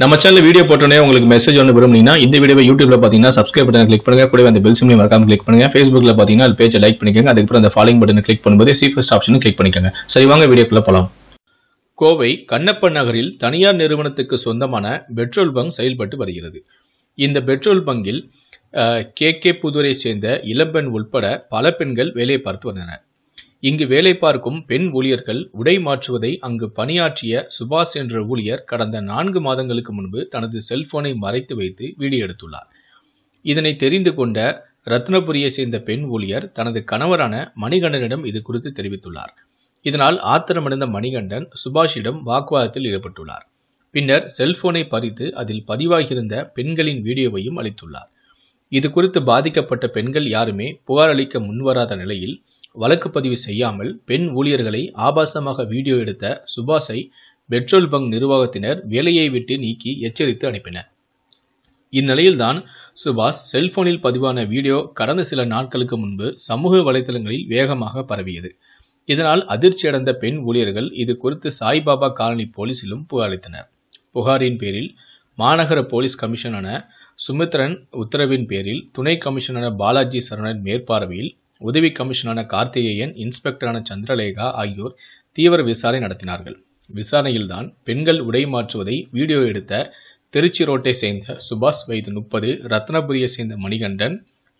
நம்ம channel video போட்டோன்னே உங்களுக்கு மெசேஜ் ஒன்று விரும்புனீங்கன்னா இந்த வீடியோ யூடியூப்ல பார்த்தீங்கன்னா சப்ஸ்கிரைப் பட்டன் கிளிக் பண்ணுங்க கூட அந்த பெல் சிம்லையும் மறக்காம கிளிக் பண்ணுங்க ஃபேஸ்புக்ல பார்த்தீங்கன்னா அது பேஜை லைக் பண்ணிக்கோங்க அதுக்கப்புறம் அந்த ஃபாலோ பட்டன் கிளிக் பண்ணும்போது சீஃபஸ்ட் ஆப்ஷனும் கிளிக் பண்ணிக்கோங்க சரி வாங்க வீடியோக்குள்ள போலாம் கோவை கண்ணப்ப நகரில் தனியார் நிறுவனத்துக்கு சொந்தமான பெட்ரோல் பங்க் செயல்பட்டு வருகிறது இந்த பெட்ரோல் பங்கில் கே கே புதூரை சேர்ந்த இளம்பெண் உள்பட பல பெண்கள் வேலையை பார்த்து வந்தனர் இங்கு வேலை பார்க்கும் பெண் ஊழியர்கள் உடை மாற்றுவதை அங்கு பணியாற்றிய சுபாஷ் என்ற ஊழியர் கடந்த நான்கு மாதங்களுக்கு முன்பு தனது செல்போனை மறைத்து வைத்து வீடியோ எடுத்துள்ளார் இதனை தெரிந்து கொண்ட ரத்னபுரியை சேர்ந்த பெண் ஊழியர் தனது கணவரான மணிகண்டனிடம் இது குறித்து தெரிவித்துள்ளார் இதனால் ஆத்திரமடைந்த மணிகண்டன் சுபாஷிடம் வாக்குவாதத்தில் ஈடுபட்டுள்ளார் பின்னர் செல்போனை பறித்து அதில் பதிவாகியிருந்த பெண்களின் வீடியோவையும் அளித்துள்ளார் இது குறித்து பாதிக்கப்பட்ட பெண்கள் யாருமே புகார் அளிக்க முன்வராத நிலையில் வழக்கு பதிவு செய்யாமல் பெண் ஊழியர்களை ஆபாசமாக வீடியோ எடுத்த சுபாஷை பெட்ரோல் பங்க் நிர்வாகத்தினர் வேலையை விட்டு நீக்கி எச்சரித்து அனுப்பினர் இந்நிலையில்தான் சுபாஷ் செல்போனில் பதிவான வீடியோ கடந்த சில நாட்களுக்கு முன்பு சமூக வலைதளங்களில் வேகமாக பரவியது இதனால் அதிர்ச்சியடைந்த பெண் ஊழியர்கள் இது குறித்து சாய்பாபா காலனி போலீசிலும் புகாரளித்தனர் புகாரின் பேரில் மாநகர போலீஸ் கமிஷனான சுமித்ரன் உத்தரவின் பேரில் துணை கமிஷனர் பாலாஜி சரணன் மேற்பார்வையில் உதவி கமிஷனான கார்த்திகேயன் இன்ஸ்பெக்டரான சந்திரலேகா ஆகியோர் தீவிர விசாரணை நடத்தினார்கள் விசாரணையில்தான் பெண்கள் உடை மாற்றுவதை வீடியோ எடுத்த திருச்சி ரோட்டை சேர்ந்த சுபாஷ் வயது முப்பது ரத்னபுரியை சேர்ந்த மணிகண்டன்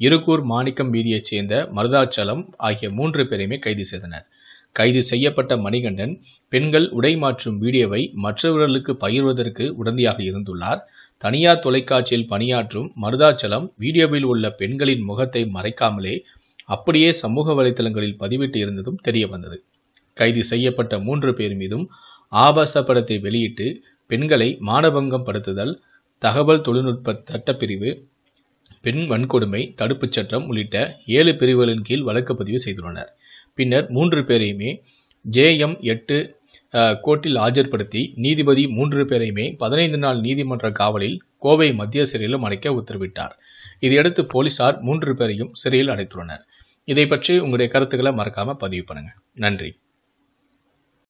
இருக்கூர் மாணிக்கம் வீதியைச் சேர்ந்த மருதாச்சலம் ஆகிய மூன்று பேரையுமே கைது செய்தனர் கைது செய்யப்பட்ட மணிகண்டன் பெண்கள் உடை மாற்றும் வீடியோவை மற்றவர்களுக்கு பகிர்வதற்கு உடந்தையாக இருந்துள்ளார் தனியார் தொலைக்காட்சியில் பணியாற்றும் மருதாச்சலம் வீடியோவில் உள்ள பெண்களின் முகத்தை மறைக்காமலே அப்படியே சமூக வலைதளங்களில் பதிவிட்டு இருந்ததும் தெரிய வந்தது கைது செய்யப்பட்ட மூன்று பேர் மீதும் ஆபாச படத்தை வெளியிட்டு பெண்களை மானபங்கம் படுத்துதல் தகவல் தொழில்நுட்ப சட்டப்பிரிவு பெண் வன்கொடுமை தடுப்புச் சட்டம் உள்ளிட்ட ஏழு பிரிவுகளின் கீழ் வழக்கு பதிவு செய்துள்ளனர் பின்னர் மூன்று பேரையுமே ஜேஎம் எட்டு கோர்ட்டில் ஆஜர்படுத்தி நீதிபதி மூன்று பேரையுமே பதினைந்து நாள் நீதிமன்ற காவலில் கோவை மத்திய சிறையிலும் அடைக்க உத்தரவிட்டார் இதையடுத்து போலீசார் மூன்று பேரையும் சிறையில் அடைத்துள்ளனர் இதை பற்றி உங்களுடைய கருத்துக்களை மறக்காமல் பதிவு பண்ணுங்கள் நன்றி